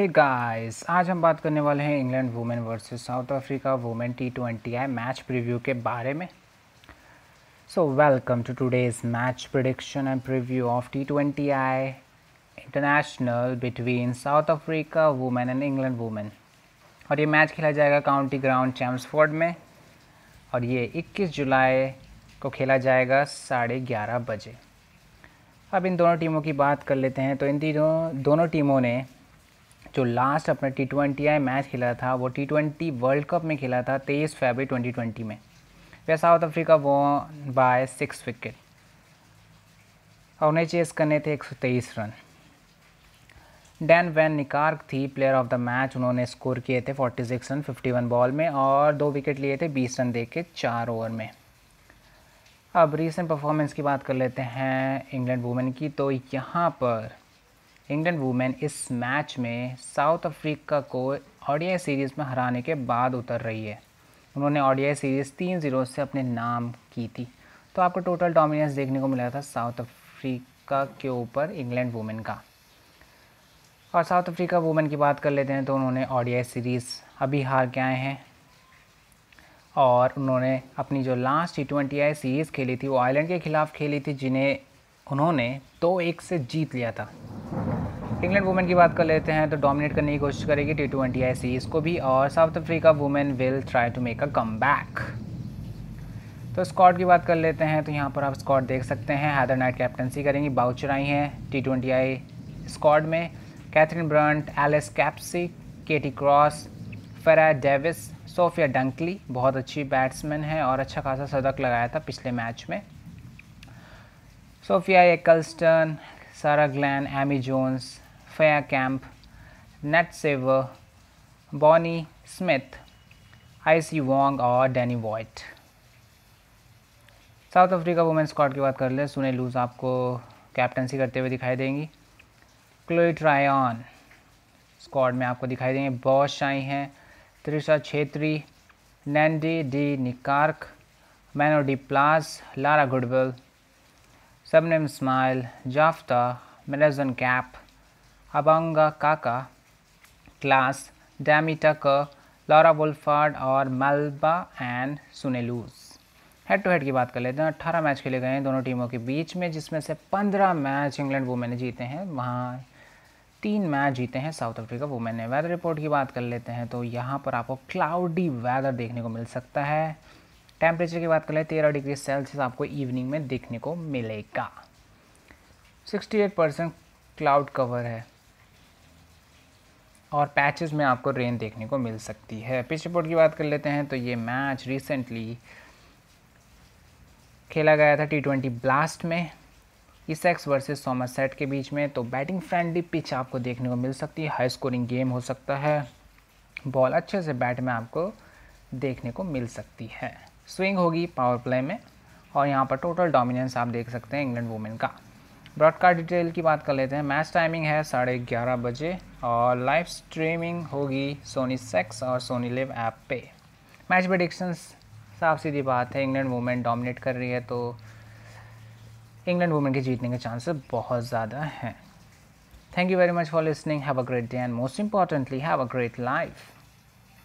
हे hey guys आज हम बात करने वाले हैं England women versus South Africa women T twenty I match preview के बारे में so welcome to today's match prediction and preview of T twenty I international between South Africa women and England women और ये match खेला जाएगा county ground Chelmsford में और ये 21 जुलाई को खेला जाएगा साढ़े ग्यारह बजे अब इन दोनों टीमों की बात कर लेते हैं तो इन तीनों दोनों टीमों ने जो लास्ट अपना टी ट्वेंटी आई मैच खेला था वो टी ट्वेंटी वर्ल्ड कप में खेला था तेईस फेबरी ट्वेंटी ट्वेंटी में वह साउथ अफ्रीका वो बाय सिक्स विकेट और उन्हें चेस करने थे एक सौ तेईस रन डैन वैन निकार्क थी प्लेयर ऑफ द मैच उन्होंने स्कोर किए थे forty six run fifty one ball में और दो विकेट लिए थे बीस रन दे के चार ओवर में अब रिसेंट परफॉर्मेंस की बात कर लेते हैं इंग्लैंड वुमेन की तो यहाँ पर इंडियन वुमेन इस मैच में साउथ अफ्रीका को ओडीआई सीरीज़ में हराने के बाद उतर रही है उन्होंने ओडीआई सीरीज़ तीन जीरो से अपने नाम की थी तो आपको टोटल डोमिनेंस देखने को मिला था साउथ अफ्रीका के ऊपर इंग्लैंड वुमेन का और साउथ अफ्रीका वुमेन की बात कर लेते हैं तो उन्होंने ओडीआई सीरीज़ अभी हार के आए हैं और उन्होंने अपनी जो last T twenty I series खेली थी वो आयरलैंड के खिलाफ खेली थी जिन्हें उन्होंने दो तो एक से जीत लिया था इंग्लैंड वुमेन की बात कर लेते हैं तो डोमिनेट करने की कोशिश करेगी टी ट्वेंटी आई सीरीज़ को भी और South Africa women will try to make a comeback तो स्कॉट की बात कर लेते हैं तो यहाँ पर आप स्कॉट देख सकते हैं हैदर नाइट कैप्टनसी करेंगी बाउचर आई हैं टी ट्वेंटी आई स्कॉड में Katherine Brunt Alice Capsey Katie Cross Freya Davies Sophia Dunkley बहुत अच्छी बैट्समैन है और अच्छा खासा सदक लगाया था पिछले मैच में Sophia Ecclestone Sarah Glenn Amy Jones Nat Natsever, Bonnie Smith, Icy Wong और Danni Wyatt South Africa women squad की बात कर ले सुने लूज आपको कैप्टनसी करते हुए दिखाई देंगी क्लोई ट्रायन स्क्वाड में आपको दिखाई देंगे बॉस शाही हैं त्रिशा छेत्री नैंडी डी निकार्क मैनो डी प्लास Lara Goodall Shabnim Ismail Jafta मेलेजन कैप अबंग काका क्लास डैमिटक लॉरा वुल्फर्ड और मेलबा and Sune Luus head to head की बात कर लेते हैं अट्ठारह मैच खेले गए हैं दोनों टीमों के बीच में जिसमें से पंद्रह मैच इंग्लैंड वुमेन ने जीते हैं वहाँ तीन मैच जीते हैं साउथ अफ्रीका वुमेन ने वेदर रिपोर्ट की बात कर लेते हैं तो यहाँ पर आपको क्लाउडी वेदर देखने को मिल सकता है टेम्परेचर की बात कर लें तेरह डिग्री सेल्सियस आपको इवनिंग में देखने को मिलेगा sixty eight percent cloud cover है और पैचेस में आपको रेन देखने को मिल सकती है पिच रिपोर्ट की बात कर लेते हैं तो ये मैच रिसेंटली खेला गया था टी ट्वेंटी ब्लास्ट में इसेक्स वर्सेस सेट के बीच में तो बैटिंग फ्रेंडली पिच आपको देखने को मिल सकती है हाई स्कोरिंग गेम हो सकता है बॉल अच्छे से बैट में आपको देखने को मिल सकती है स्विंग होगी पावर प्ले में और यहाँ पर टोटल डोमिनेंस आप देख सकते हैं इंग्लैंड वुमेन का ब्रॉडकास्ट डिटेल की बात कर लेते हैं मैच टाइमिंग है साढ़े ग्यारह बजे और लाइव स्ट्रीमिंग होगी सोनी सेक्स और सोनी लिव ऐप पे मैच प्रडिक्शंस साफ सीधी बात है इंग्लैंड वुमेन डोमिनेट कर रही है तो इंग्लैंड वुमेन के जीतने के चांसेस बहुत ज़्यादा हैं thank you very much for listening have a great day and most importantly have a great life